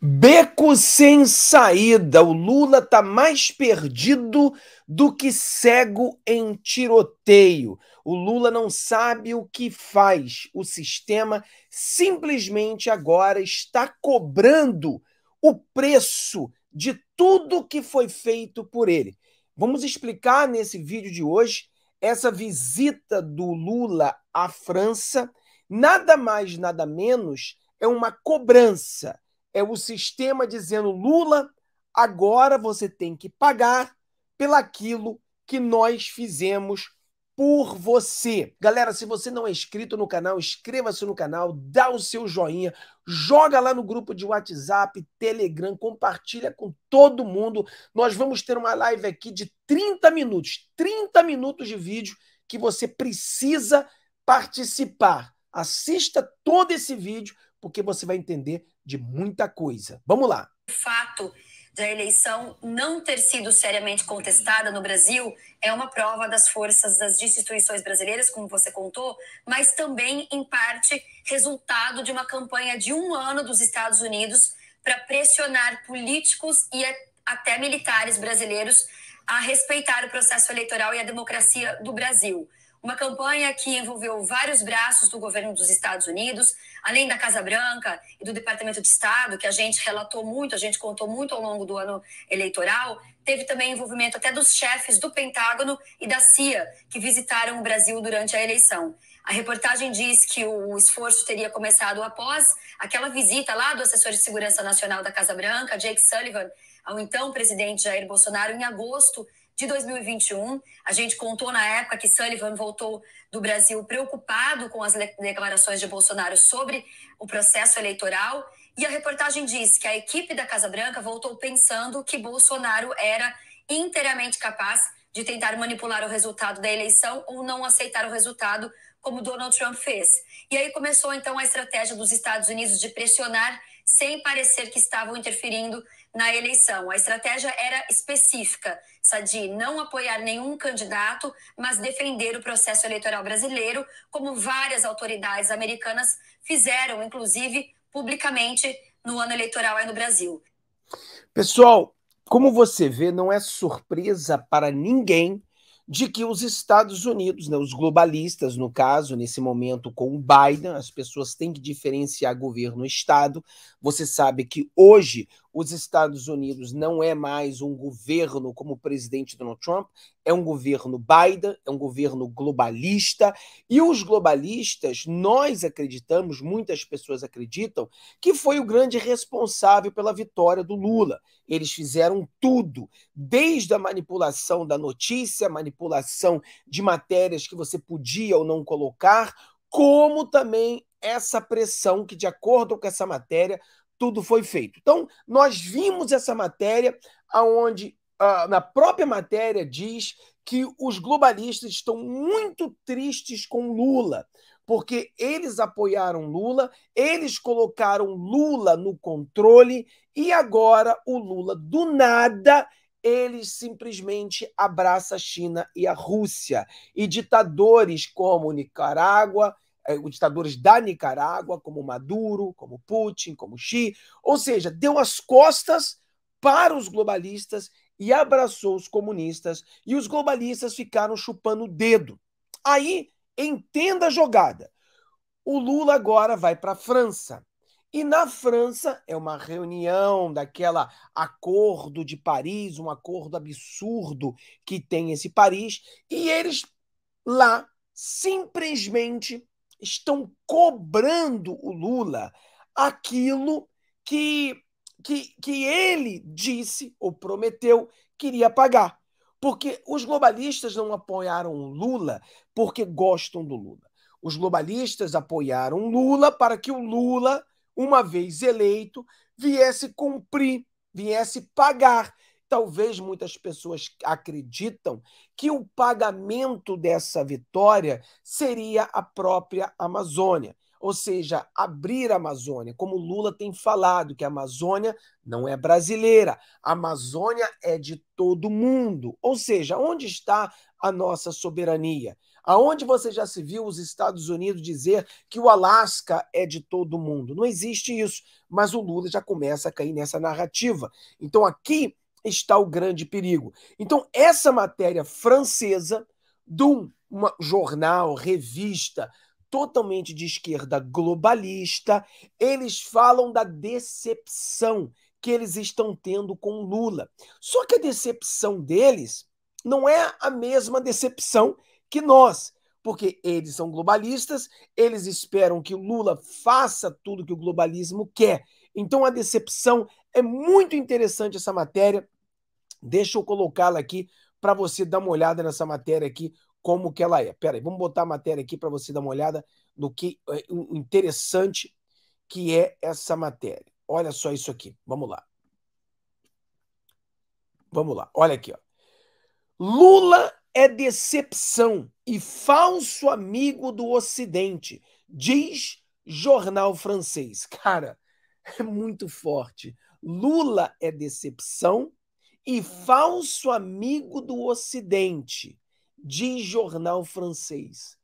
Beco sem saída. O Lula tá mais perdido do que cego em tiroteio. O Lula não sabe o que faz. O sistema simplesmente agora está cobrando o preço de tudo que foi feito por ele. Vamos explicar nesse vídeo de hoje essa visita do Lula à França. Nada mais, nada menos é uma cobrança é o sistema dizendo: Lula, agora você tem que pagar pelaquilo que nós fizemos por você. Galera, se você não é inscrito no canal, inscreva-se no canal, dá o seu joinha, joga lá no grupo de WhatsApp, Telegram, compartilha com todo mundo. Nós vamos ter uma live aqui de 30 minutos, 30 minutos de vídeo que você precisa participar. Assista todo esse vídeo porque você vai entender de muita coisa. Vamos lá. O fato de a eleição não ter sido seriamente contestada no Brasil é uma prova das forças das instituições brasileiras, como você contou, mas também, em parte, resultado de uma campanha de um ano dos Estados Unidos para pressionar políticos e até militares brasileiros a respeitar o processo eleitoral e a democracia do Brasil. Uma campanha que envolveu vários braços do governo dos Estados Unidos, além da Casa Branca e do Departamento de Estado, que a gente relatou muito, a gente contou muito ao longo do ano eleitoral. Teve também envolvimento até dos chefes do Pentágono e da CIA, que visitaram o Brasil durante a eleição. A reportagem diz que o esforço teria começado após aquela visita lá do assessor de segurança nacional da Casa Branca, Jake Sullivan, ao então presidente Jair Bolsonaro, em agosto de 2021. A gente contou na época que Sullivan voltou do Brasil preocupado com as declarações de Bolsonaro sobre o processo eleitoral. E a reportagem diz que a equipe da Casa Branca voltou pensando que Bolsonaro era inteiramente capaz de tentar manipular o resultado da eleição ou não aceitar o resultado, como Donald Trump fez. E aí começou então a estratégia dos Estados Unidos de pressionar sem parecer que estavam interferindo na eleição. A estratégia era específica, Sadi, não apoiar nenhum candidato, mas defender o processo eleitoral brasileiro, como várias autoridades americanas fizeram, inclusive publicamente, no ano eleitoral aí no Brasil. Pessoal, como você vê, não é surpresa para ninguém de que os Estados Unidos, né, os globalistas, no caso, nesse momento com o Biden, as pessoas têm que diferenciar governo e Estado. Você sabe que hoje os Estados Unidos não é mais um governo como o presidente Donald Trump, é um governo Biden, é um governo globalista. E os globalistas, nós acreditamos, muitas pessoas acreditam, que foi o grande responsável pela vitória do Lula. Eles fizeram tudo, desde a manipulação da notícia, manipulação de matérias que você podia ou não colocar, como também essa pressão que, de acordo com essa matéria, tudo foi feito. Então, nós vimos essa matéria aonde Uh, na própria matéria diz que os globalistas estão muito tristes com Lula, porque eles apoiaram Lula, eles colocaram Lula no controle e agora o Lula do nada ele simplesmente abraça a China e a Rússia e ditadores como Nicarágua, eh, os ditadores da Nicarágua, como Maduro, como Putin, como Xi, ou seja, deu as costas para os globalistas e abraçou os comunistas, e os globalistas ficaram chupando o dedo. Aí, entenda a jogada. O Lula agora vai para a França. E na França é uma reunião daquela acordo de Paris, um acordo absurdo que tem esse Paris, e eles lá simplesmente estão cobrando o Lula aquilo que, que, que ele disse ou prometeu que iria pagar. Porque os globalistas não apoiaram o Lula porque gostam do Lula. Os globalistas apoiaram Lula para que o Lula, uma vez eleito, viesse cumprir, viesse pagar Talvez muitas pessoas acreditam que o pagamento dessa vitória seria a própria Amazônia, ou seja, abrir a Amazônia, como Lula tem falado, que a Amazônia não é brasileira, a Amazônia é de todo mundo. Ou seja, onde está a nossa soberania? Aonde você já se viu os Estados Unidos dizer que o Alasca é de todo mundo? Não existe isso, mas o Lula já começa a cair nessa narrativa. Então aqui está o grande perigo. Então, essa matéria francesa, de um jornal, revista totalmente de esquerda globalista, eles falam da decepção que eles estão tendo com Lula. Só que a decepção deles não é a mesma decepção que nós, porque eles são globalistas, eles esperam que Lula faça tudo que o globalismo quer. Então a decepção é muito interessante essa matéria. Deixa eu colocá-la aqui para você dar uma olhada nessa matéria aqui, como que ela é. Pera aí, vamos botar a matéria aqui para você dar uma olhada no que é, interessante que é essa matéria. Olha só isso aqui. Vamos lá. Vamos lá. Olha aqui, ó. Lula é decepção e falso amigo do Ocidente, diz jornal francês. Cara, é muito forte. Lula é decepção e falso amigo do Ocidente, diz jornal francês.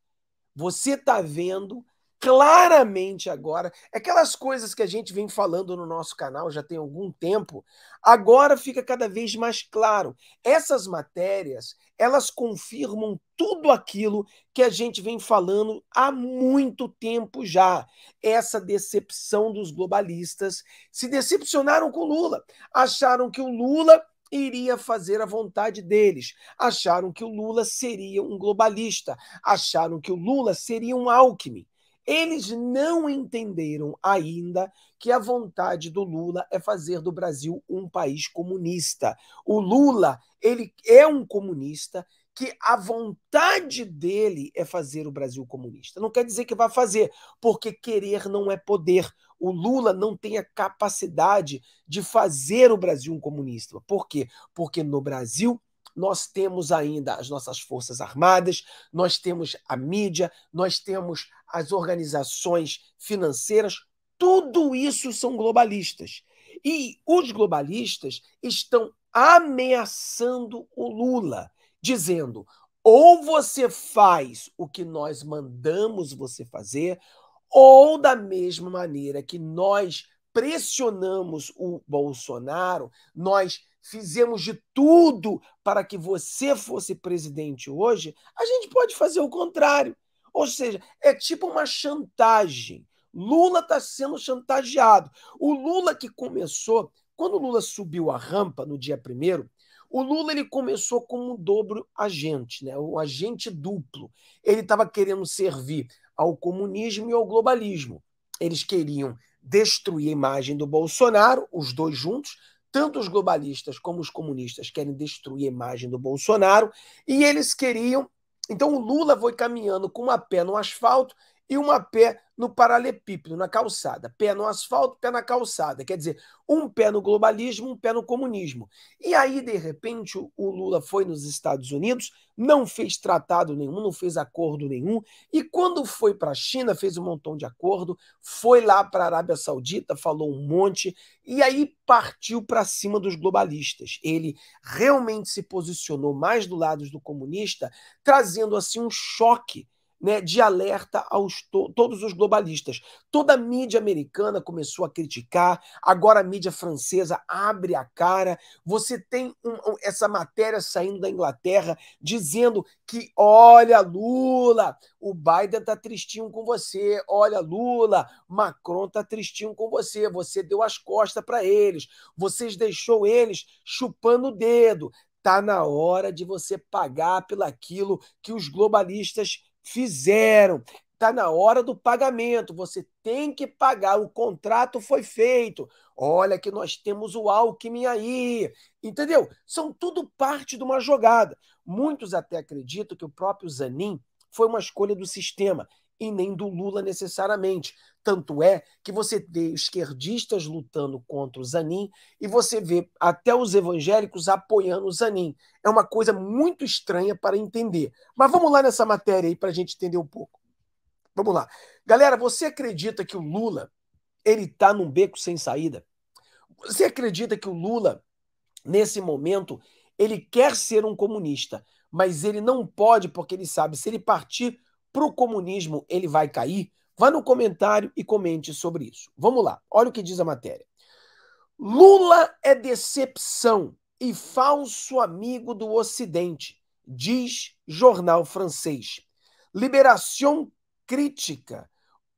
Você está vendo claramente agora aquelas coisas que a gente vem falando no nosso canal já tem algum tempo, agora fica cada vez mais claro. Essas matérias, elas confirmam tudo aquilo que a gente vem falando há muito tempo já. Essa decepção dos globalistas se decepcionaram com Lula, acharam que o Lula iria fazer a vontade deles. Acharam que o Lula seria um globalista, acharam que o Lula seria um Alckmin. Eles não entenderam ainda que a vontade do Lula é fazer do Brasil um país comunista. O Lula, ele é um comunista que a vontade dele é fazer o Brasil comunista. Não quer dizer que vai fazer, porque querer não é poder o Lula não tem a capacidade de fazer o Brasil um comunista. Por quê? Porque no Brasil nós temos ainda as nossas forças armadas, nós temos a mídia, nós temos as organizações financeiras, tudo isso são globalistas. E os globalistas estão ameaçando o Lula, dizendo: ou você faz o que nós mandamos você fazer, ou da mesma maneira que nós pressionamos o Bolsonaro, nós fizemos de tudo para que você fosse presidente hoje, a gente pode fazer o contrário. Ou seja, é tipo uma chantagem. Lula está sendo chantageado. O Lula que começou, quando o Lula subiu a rampa no dia primeiro, o Lula ele começou como um dobro agente, né? um agente duplo. Ele estava querendo servir ao comunismo e ao globalismo. Eles queriam destruir a imagem do Bolsonaro, os dois juntos, tanto os globalistas como os comunistas querem destruir a imagem do Bolsonaro, e eles queriam. Então o Lula foi caminhando com uma pé no asfalto e uma pé no paralelepípedo, na calçada. Pé no asfalto, pé na calçada. Quer dizer, um pé no globalismo, um pé no comunismo. E aí, de repente, o Lula foi nos Estados Unidos, não fez tratado nenhum, não fez acordo nenhum. E quando foi para a China, fez um montão de acordo, foi lá para a Arábia Saudita, falou um monte, e aí partiu para cima dos globalistas. Ele realmente se posicionou mais do lado do comunista, trazendo assim um choque né, de alerta aos to todos os globalistas. Toda a mídia americana começou a criticar, agora a mídia francesa abre a cara. Você tem um, um, essa matéria saindo da Inglaterra dizendo que, olha, Lula, o Biden tá tristinho com você, olha, Lula, Macron tá tristinho com você, você deu as costas para eles, vocês deixou eles chupando o dedo. Tá na hora de você pagar pelo aquilo que os globalistas fizeram. Está na hora do pagamento, você tem que pagar, o contrato foi feito. Olha que nós temos o Alckmin aí, entendeu? São tudo parte de uma jogada. Muitos até acreditam que o próprio Zanin foi uma escolha do sistema e nem do Lula necessariamente. Tanto é que você vê esquerdistas lutando contra o Zanin e você vê até os evangélicos apoiando o Zanin. É uma coisa muito estranha para entender. Mas vamos lá nessa matéria aí para a gente entender um pouco. Vamos lá. Galera, você acredita que o Lula ele está num beco sem saída? Você acredita que o Lula, nesse momento, ele quer ser um comunista, mas ele não pode porque ele sabe se ele partir para o comunismo ele vai cair? Vá no comentário e comente sobre isso. Vamos lá, olha o que diz a matéria. Lula é decepção e falso amigo do Ocidente, diz jornal francês. Liberação crítica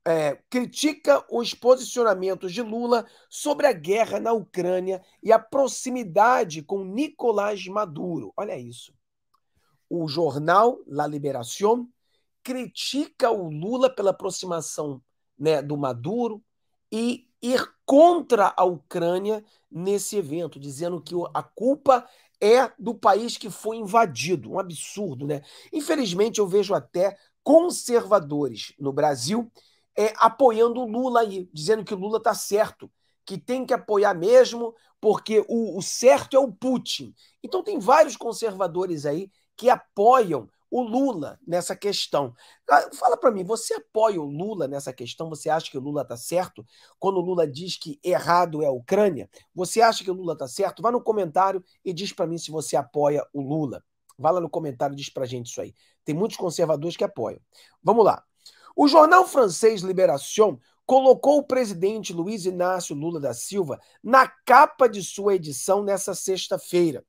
é, critica os posicionamentos de Lula sobre a guerra na Ucrânia e a proximidade com Nicolás Maduro. Olha isso. O jornal La Liberación critica o Lula pela aproximação né, do Maduro e ir contra a Ucrânia nesse evento, dizendo que a culpa é do país que foi invadido. Um absurdo, né? Infelizmente, eu vejo até conservadores no Brasil é, apoiando o Lula aí, dizendo que o Lula está certo, que tem que apoiar mesmo, porque o, o certo é o Putin. Então, tem vários conservadores aí que apoiam o Lula nessa questão. Ah, fala para mim, você apoia o Lula nessa questão? Você acha que o Lula está certo? Quando o Lula diz que errado é a Ucrânia, você acha que o Lula está certo? Vá no comentário e diz para mim se você apoia o Lula. Vá lá no comentário e diz para gente isso aí. Tem muitos conservadores que apoiam. Vamos lá. O jornal francês Libération colocou o presidente Luiz Inácio Lula da Silva na capa de sua edição nessa sexta-feira,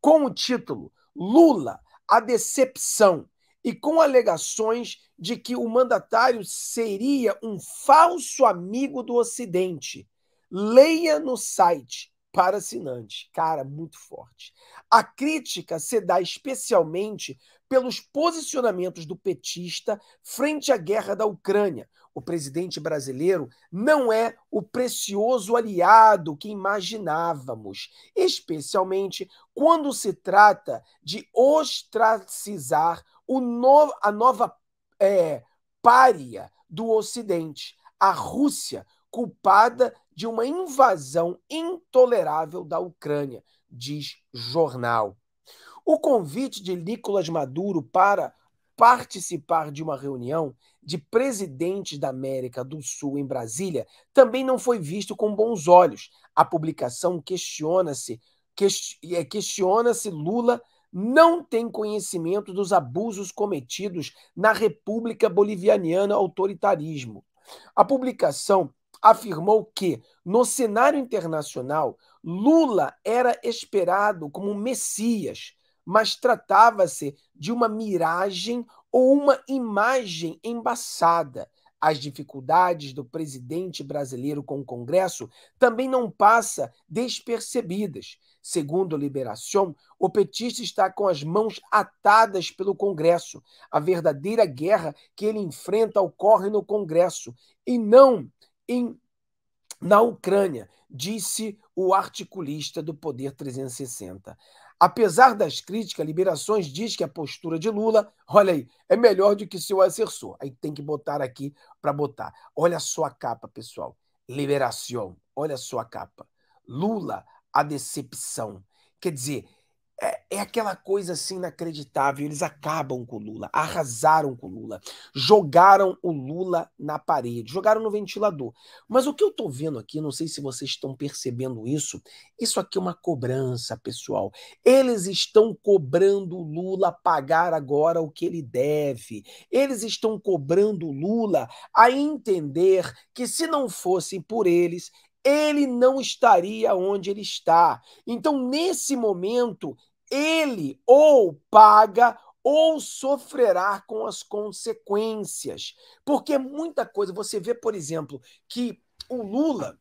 com o título Lula a decepção e com alegações de que o mandatário seria um falso amigo do Ocidente. Leia no site para assinante. Cara, muito forte. A crítica se dá especialmente pelos posicionamentos do petista frente à guerra da Ucrânia. O presidente brasileiro não é o precioso aliado que imaginávamos, especialmente quando se trata de ostracizar no... a nova é, pária do Ocidente, a Rússia, culpada de uma invasão intolerável da Ucrânia, diz jornal. O convite de Nicolas Maduro para participar de uma reunião de presidentes da América do Sul em Brasília também não foi visto com bons olhos. A publicação questiona-se é, questiona-se Lula não tem conhecimento dos abusos cometidos na República Bolivianiana autoritarismo. A publicação afirmou que, no cenário internacional, Lula era esperado como um messias, mas tratava-se de uma miragem ou uma imagem embaçada. As dificuldades do presidente brasileiro com o Congresso também não passa despercebidas. Segundo Liberação, o petista está com as mãos atadas pelo Congresso. A verdadeira guerra que ele enfrenta ocorre no Congresso e não em, na Ucrânia, disse o articulista do Poder 360. Apesar das críticas, Liberações diz que a postura de Lula, olha aí, é melhor do que seu assessor. Aí tem que botar aqui para botar. Olha a sua capa, pessoal. Liberação, olha a sua capa. Lula, a decepção. Quer dizer, é, é, aquela coisa assim inacreditável. Eles acabam com o Lula, arrasaram com o Lula, jogaram o Lula na parede, jogaram no ventilador. Mas o que eu estou vendo aqui, não sei se vocês estão percebendo isso, isso aqui é uma cobrança, pessoal. Eles estão cobrando o Lula pagar agora o que ele deve. Eles estão cobrando o Lula a entender que se não fosse por eles, ele não estaria onde ele está. Então, nesse momento, ele ou paga ou sofrerá com as consequências. Porque é muita coisa, você vê, por exemplo, que o Lula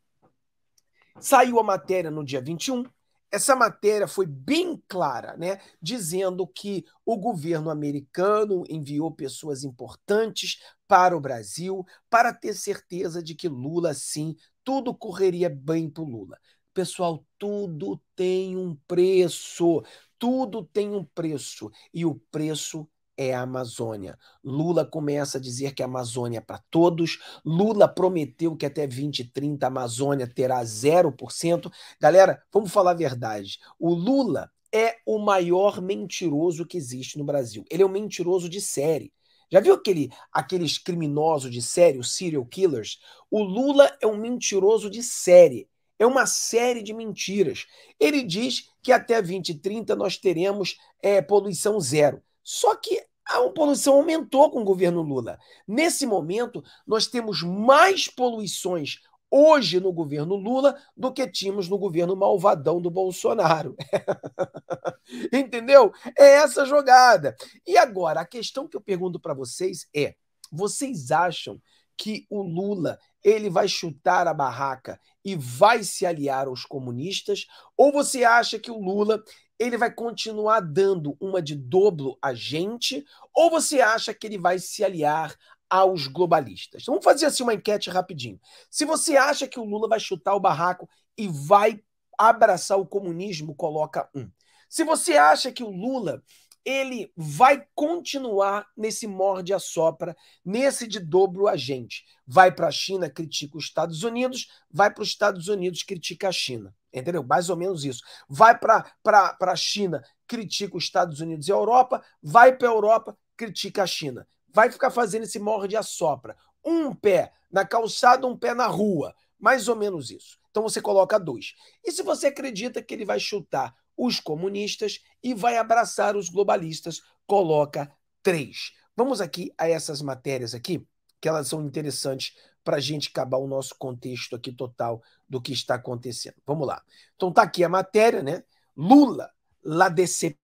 saiu a matéria no dia 21. Essa matéria foi bem clara, né? Dizendo que o governo americano enviou pessoas importantes para o Brasil para ter certeza de que Lula, sim, tudo correria bem para o Lula. Pessoal, tudo tem um preço. Tudo tem um preço. E o preço é a Amazônia. Lula começa a dizer que a Amazônia é para todos. Lula prometeu que até 2030 a Amazônia terá 0%. Galera, vamos falar a verdade. O Lula é o maior mentiroso que existe no Brasil. Ele é um mentiroso de série. Já viu aquele, aqueles criminosos de série, os serial killers? O Lula é um mentiroso de série é uma série de mentiras. Ele diz que até 2030 nós teremos é, poluição zero. Só que a poluição aumentou com o governo Lula. Nesse momento, nós temos mais poluições hoje no governo Lula do que tínhamos no governo malvadão do Bolsonaro. Entendeu? É essa jogada. E agora, a questão que eu pergunto para vocês é: vocês acham que o Lula ele vai chutar a barraca e vai se aliar aos comunistas? Ou você acha que o Lula ele vai continuar dando uma de dobro gente Ou você acha que ele vai se aliar aos globalistas? Então, vamos fazer assim uma enquete rapidinho. Se você acha que o Lula vai chutar o barraco e vai abraçar o comunismo, coloca um. Se você acha que o Lula ele vai continuar nesse morde a sopra, nesse de dobro a gente. Vai para a China, critica os Estados Unidos, vai para os Estados Unidos, critica a China. Entendeu? Mais ou menos isso. Vai para a China, critica os Estados Unidos e a Europa, vai para a Europa, critica a China. Vai ficar fazendo esse morde a sopra. Um pé na calçada, um pé na rua. Mais ou menos isso. Então você coloca dois. E se você acredita que ele vai chutar os comunistas e vai abraçar os globalistas, coloca três. Vamos aqui a essas matérias aqui, que elas são interessantes para a gente acabar o nosso contexto aqui total do que está acontecendo. Vamos lá. Então tá aqui a matéria, né? Lula, la decepção,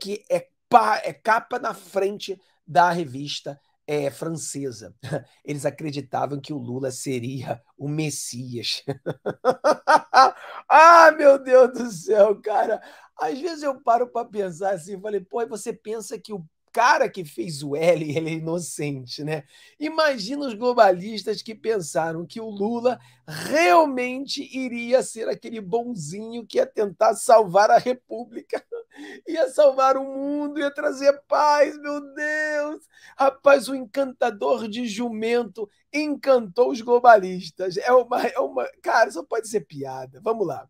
que é, pá, é capa na frente da revista é, francesa. Eles acreditavam que o Lula seria o Messias. Ah, meu Deus do céu, cara. Às vezes eu paro para pensar assim, falei, pô, você pensa que o cara que fez o L, ele é inocente, né? Imagina os globalistas que pensaram que o Lula realmente iria ser aquele bonzinho que ia tentar salvar a República, ia salvar o mundo, ia trazer paz, meu Deus! Rapaz, o encantador de jumento encantou os globalistas. É uma. É uma... Cara, só pode ser piada. Vamos lá.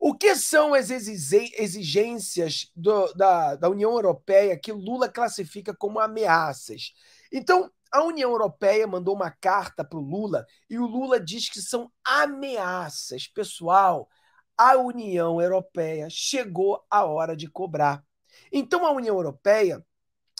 O que são as exigências do, da, da União Europeia que Lula classifica como ameaças? Então, a União Europeia mandou uma carta para o Lula e o Lula diz que são ameaças. Pessoal, a União Europeia chegou a hora de cobrar. Então, a União Europeia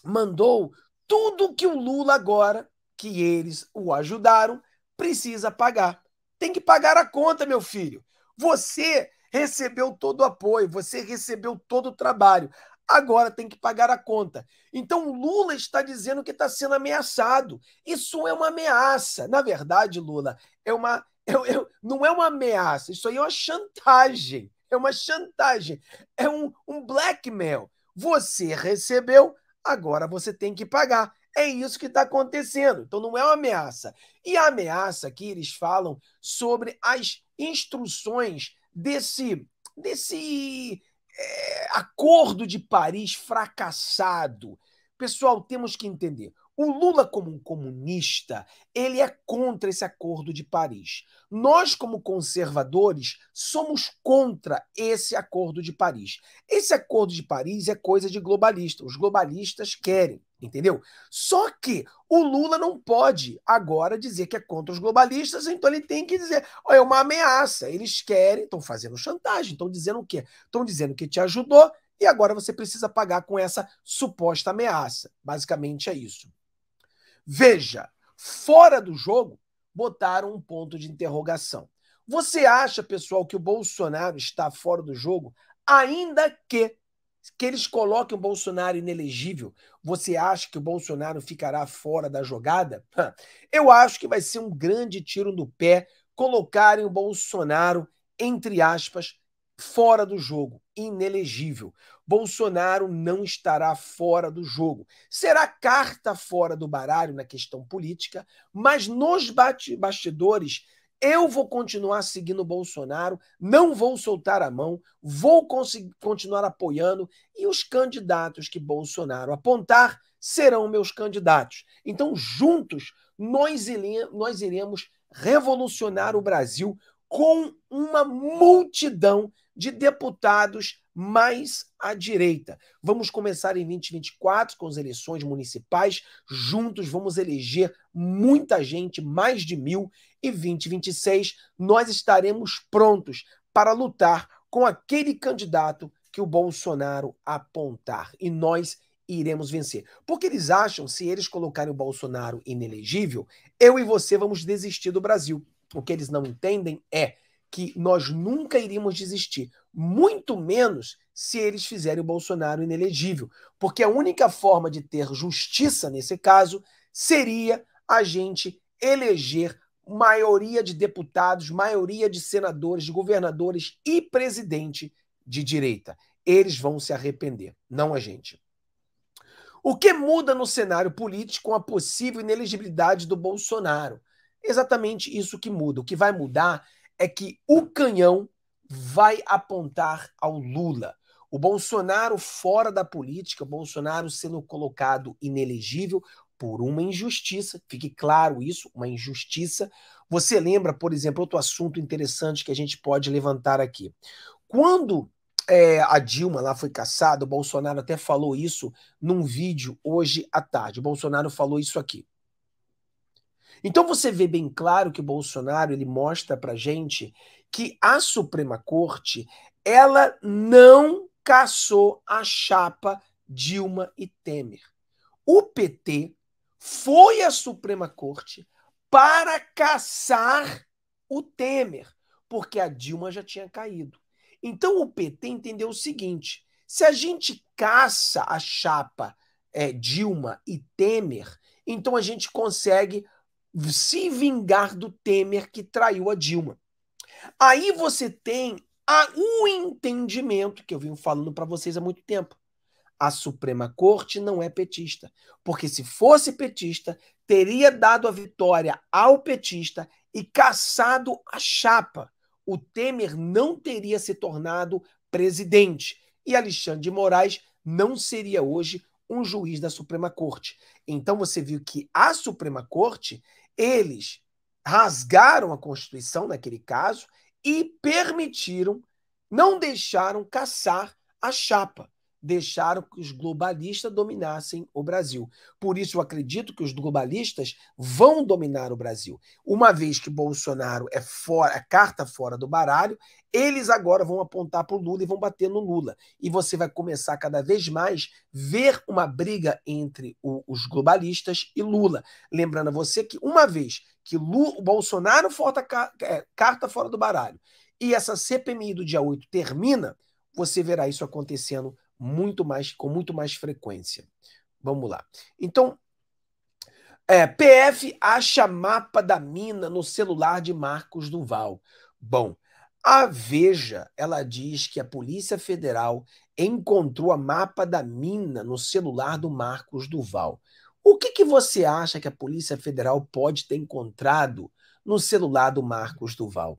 mandou tudo que o Lula agora, que eles o ajudaram, precisa pagar. Tem que pagar a conta, meu filho. Você recebeu todo o apoio, você recebeu todo o trabalho. Agora tem que pagar a conta. Então Lula está dizendo que está sendo ameaçado. Isso é uma ameaça. Na verdade, Lula, é uma, é, é, não é uma ameaça. Isso aí é uma chantagem. É uma chantagem. É um, um blackmail. Você recebeu, agora você tem que pagar. É isso que está acontecendo. Então não é uma ameaça. E a ameaça que eles falam sobre as instruções desse, desse é, acordo de Paris fracassado. Pessoal, temos que entender. O Lula, como um comunista, ele é contra esse acordo de Paris. Nós, como conservadores, somos contra esse acordo de Paris. Esse acordo de Paris é coisa de globalista. Os globalistas querem. Entendeu? Só que o Lula não pode agora dizer que é contra os globalistas, então ele tem que dizer: olha, é uma ameaça, eles querem, estão fazendo chantagem, estão dizendo o quê? Estão dizendo que te ajudou e agora você precisa pagar com essa suposta ameaça. Basicamente é isso. Veja, fora do jogo, botaram um ponto de interrogação. Você acha, pessoal, que o Bolsonaro está fora do jogo, ainda que que eles coloquem o Bolsonaro inelegível, você acha que o Bolsonaro ficará fora da jogada? Eu acho que vai ser um grande tiro no pé colocarem o Bolsonaro, entre aspas, fora do jogo, inelegível. Bolsonaro não estará fora do jogo. Será carta fora do baralho na questão política, mas nos bastidores eu vou continuar seguindo o Bolsonaro, não vou soltar a mão, vou continuar apoiando e os candidatos que Bolsonaro apontar serão meus candidatos. Então, juntos, nós, nós iremos revolucionar o Brasil com uma multidão de deputados mais à direita. Vamos começar em 2024 com as eleições municipais. Juntos vamos eleger muita gente, mais de mil. E 2026 nós estaremos prontos para lutar com aquele candidato que o Bolsonaro apontar. E nós iremos vencer. Porque eles acham, se eles colocarem o Bolsonaro inelegível, eu e você vamos desistir do Brasil. O que eles não entendem é que nós nunca iríamos desistir, muito menos se eles fizerem o Bolsonaro inelegível, porque a única forma de ter justiça nesse caso seria a gente eleger maioria de deputados, maioria de senadores, de governadores e presidente de direita. Eles vão se arrepender, não a gente. O que muda no cenário político com é a possível inelegibilidade do Bolsonaro? Exatamente isso que muda. O que vai mudar é que o canhão vai apontar ao Lula. O Bolsonaro fora da política, o Bolsonaro sendo colocado inelegível por uma injustiça, fique claro isso, uma injustiça. Você lembra, por exemplo, outro assunto interessante que a gente pode levantar aqui. Quando é, a Dilma lá foi caçada, o Bolsonaro até falou isso num vídeo hoje à tarde. O Bolsonaro falou isso aqui. Então você vê bem claro que o Bolsonaro ele mostra pra gente que a Suprema Corte ela não caçou a chapa Dilma e Temer. O PT foi à Suprema Corte para caçar o Temer, porque a Dilma já tinha caído. Então o PT entendeu o seguinte: se a gente caça a chapa é, Dilma e Temer, então a gente consegue se vingar do Temer que traiu a Dilma. Aí você tem o entendimento que eu venho falando para vocês há muito tempo. A Suprema Corte não é petista, porque se fosse petista, teria dado a vitória ao petista e caçado a chapa. O Temer não teria se tornado presidente e Alexandre de Moraes não seria hoje um juiz da Suprema Corte. Então você viu que a Suprema Corte, eles rasgaram a Constituição naquele caso e permitiram, não deixaram caçar a chapa deixaram que os globalistas dominassem o Brasil. Por isso, eu acredito que os globalistas vão dominar o Brasil. Uma vez que Bolsonaro é fora, a é carta fora do baralho, eles agora vão apontar para o Lula e vão bater no Lula. E você vai começar cada vez mais ver uma briga entre o, os globalistas e Lula. Lembrando a você que uma vez que Lula, Bolsonaro forta é, carta fora do baralho e essa CPMI do dia 8 termina, você verá isso acontecendo muito mais, com muito mais frequência. Vamos lá. Então, é, PF acha mapa da mina no celular de Marcos Duval. Bom, a Veja, ela diz que a Polícia Federal encontrou a mapa da mina no celular do Marcos Duval. O que, que você acha que a Polícia Federal pode ter encontrado no celular do Marcos Duval?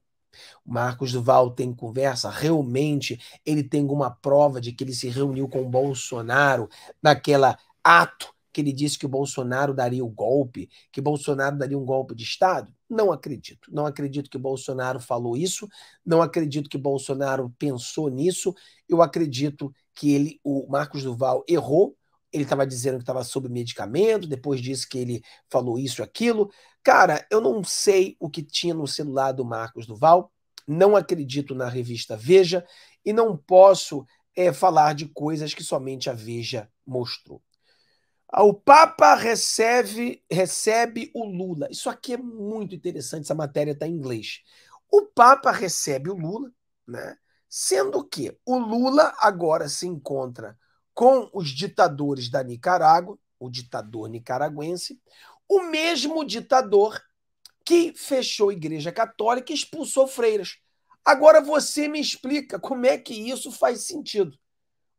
O Marcos Duval tem conversa, realmente ele tem alguma prova de que ele se reuniu com o Bolsonaro naquela ato que ele disse que o Bolsonaro daria o golpe, que Bolsonaro daria um golpe de Estado? Não acredito. Não acredito que Bolsonaro falou isso, não acredito que Bolsonaro pensou nisso. Eu acredito que ele, o Marcos Duval errou ele estava dizendo que estava sob medicamento, depois disse que ele falou isso, e aquilo. Cara, eu não sei o que tinha no celular do Marcos Duval, não acredito na revista Veja e não posso é, falar de coisas que somente a Veja mostrou. Ah, o Papa recebe, recebe o Lula. Isso aqui é muito interessante, essa matéria está em inglês. O Papa recebe o Lula, né? sendo que o Lula agora se encontra com os ditadores da Nicarágua, o ditador nicaraguense, o mesmo ditador que fechou a Igreja Católica e expulsou freiras. Agora você me explica como é que isso faz sentido.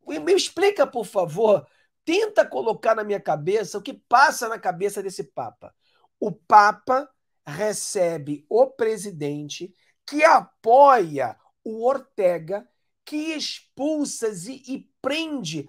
Me explica, por favor, tenta colocar na minha cabeça o que passa na cabeça desse Papa. O Papa recebe o presidente que apoia o Ortega, que expulsa e, e prende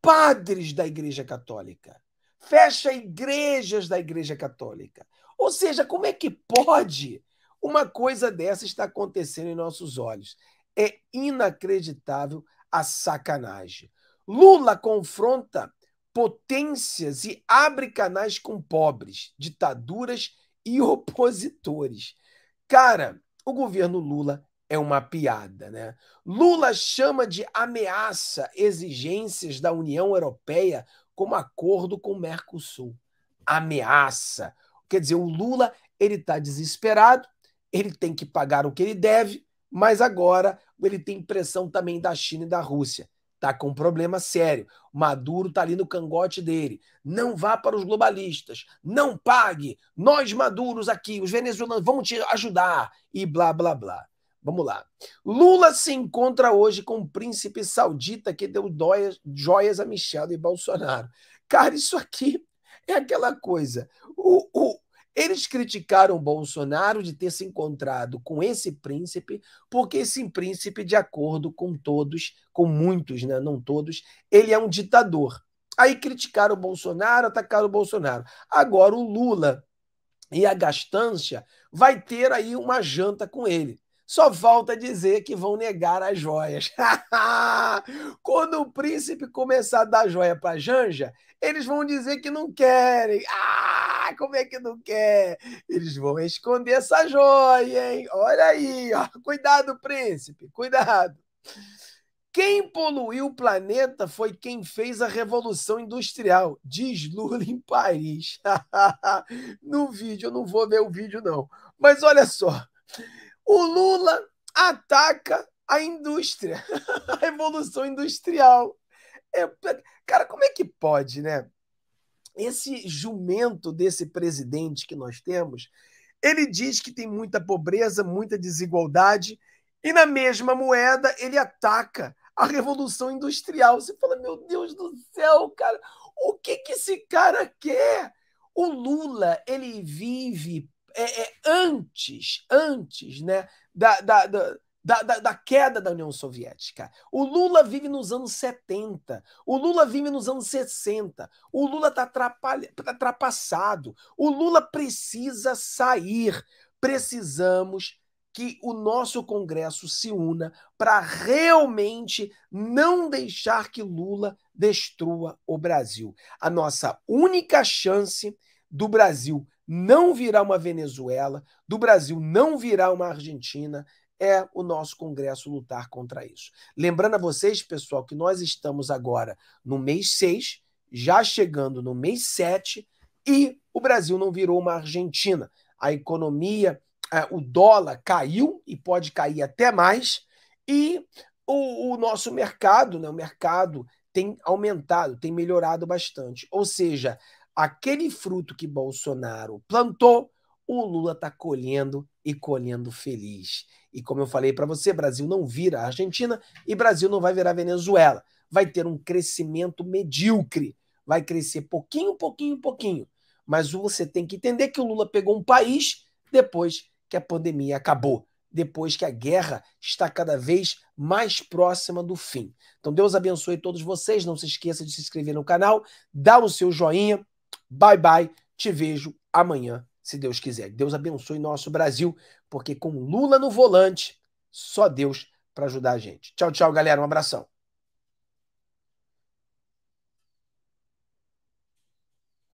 padres da Igreja Católica, fecha igrejas da Igreja Católica. Ou seja, como é que pode uma coisa dessa estar acontecendo em nossos olhos? É inacreditável a sacanagem. Lula confronta potências e abre canais com pobres, ditaduras e opositores. Cara, o governo Lula é uma piada, né? Lula chama de ameaça exigências da União Europeia como acordo com o Mercosul. Ameaça. Quer dizer, o Lula ele está desesperado, ele tem que pagar o que ele deve, mas agora ele tem pressão também da China e da Rússia. Está com um problema sério. Maduro está ali no cangote dele. Não vá para os globalistas. Não pague. Nós, maduros aqui, os venezuelanos, vão te ajudar. E blá, blá, blá. Vamos lá. Lula se encontra hoje com o príncipe saudita que deu doias, joias a Michel e Bolsonaro. Cara, isso aqui é aquela coisa. O, o, eles criticaram Bolsonaro de ter se encontrado com esse príncipe, porque esse príncipe, de acordo com todos, com muitos, né? não todos, ele é um ditador. Aí criticaram o Bolsonaro, atacaram o Bolsonaro. Agora o Lula e a Gastância vai ter aí uma janta com ele. Só falta dizer que vão negar as joias. Quando o príncipe começar a dar joia para Janja, eles vão dizer que não querem. Ah, como é que não quer? Eles vão esconder essa joia, hein? Olha aí, ó. cuidado, príncipe, cuidado. Quem poluiu o planeta foi quem fez a Revolução Industrial, diz Lula em Paris. no vídeo, eu não vou ver o vídeo, não. Mas olha só. O Lula ataca a indústria, a revolução industrial. É, cara, como é que pode, né? Esse jumento desse presidente que nós temos, ele diz que tem muita pobreza, muita desigualdade, e na mesma moeda ele ataca a revolução industrial. Você fala, meu Deus do céu, cara, o que, que esse cara quer? O Lula, ele vive é, é, antes, antes né, da, da, da da, da, queda da União Soviética. O Lula vive nos anos 70. O Lula vive nos anos 60. O Lula está atrapalha, tá trapassado. O Lula precisa sair. Precisamos que o nosso Congresso se una para realmente não deixar que Lula destrua o Brasil. A nossa única chance do Brasil não virar uma Venezuela, do Brasil não virar uma Argentina, é o nosso Congresso lutar contra isso. Lembrando a vocês, pessoal, que nós estamos agora no mês 6, já chegando no mês 7, e o Brasil não virou uma Argentina. A economia, é, o dólar caiu e pode cair até mais, e o, o nosso mercado, né, o mercado tem aumentado, tem melhorado bastante. Ou seja, aquele fruto que Bolsonaro plantou, o Lula está colhendo e colhendo feliz. E como eu falei para você, Brasil não vira Argentina e Brasil não vai virar Venezuela. Vai ter um crescimento medíocre, vai crescer pouquinho, pouquinho, pouquinho. Mas você tem que entender que o Lula pegou um país depois que a pandemia acabou, depois que a guerra está cada vez mais próxima do fim. Então Deus abençoe todos vocês, não se esqueça de se inscrever no canal, dá o seu joinha, Bye bye, te vejo amanhã, se Deus quiser. Deus abençoe nosso Brasil, porque com Lula no volante, só Deus para ajudar a gente. Tchau, tchau, galera. Um abração.